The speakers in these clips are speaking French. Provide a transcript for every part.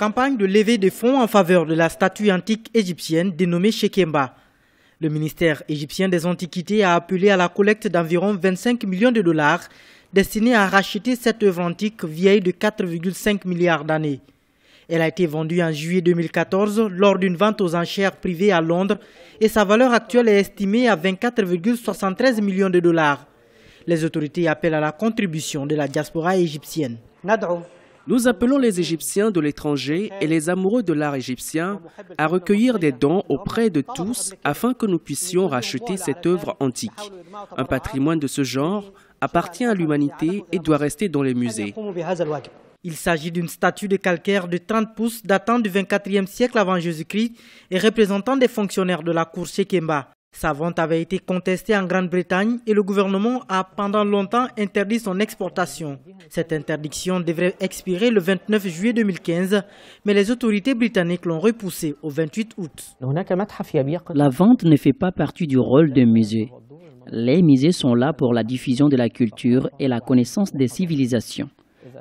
campagne de levée de fonds en faveur de la statue antique égyptienne dénommée Shekemba. Le ministère égyptien des Antiquités a appelé à la collecte d'environ 25 millions de dollars destinés à racheter cette œuvre antique vieille de 4,5 milliards d'années. Elle a été vendue en juillet 2014 lors d'une vente aux enchères privées à Londres et sa valeur actuelle est estimée à 24,73 millions de dollars. Les autorités appellent à la contribution de la diaspora égyptienne. Nous appelons les Égyptiens de l'étranger et les amoureux de l'art égyptien à recueillir des dons auprès de tous afin que nous puissions racheter cette œuvre antique. Un patrimoine de ce genre appartient à l'humanité et doit rester dans les musées. Il s'agit d'une statue de calcaire de 30 pouces datant du 24e siècle avant Jésus-Christ et représentant des fonctionnaires de la cour Shekemba. Sa vente avait été contestée en Grande-Bretagne et le gouvernement a pendant longtemps interdit son exportation. Cette interdiction devrait expirer le 29 juillet 2015, mais les autorités britanniques l'ont repoussée au 28 août. La vente ne fait pas partie du rôle d'un musée. Les musées sont là pour la diffusion de la culture et la connaissance des civilisations.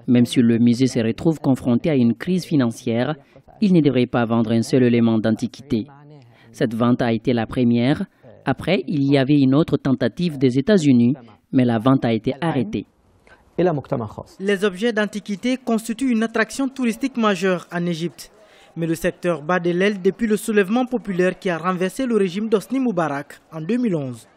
Même si le musée se retrouve confronté à une crise financière, il ne devrait pas vendre un seul élément d'antiquité. Cette vente a été la première après, il y avait une autre tentative des États-Unis, mais la vente a été arrêtée. Les objets d'antiquité constituent une attraction touristique majeure en Égypte. Mais le secteur bat de l'aile depuis le soulèvement populaire qui a renversé le régime d'Osni Moubarak en 2011.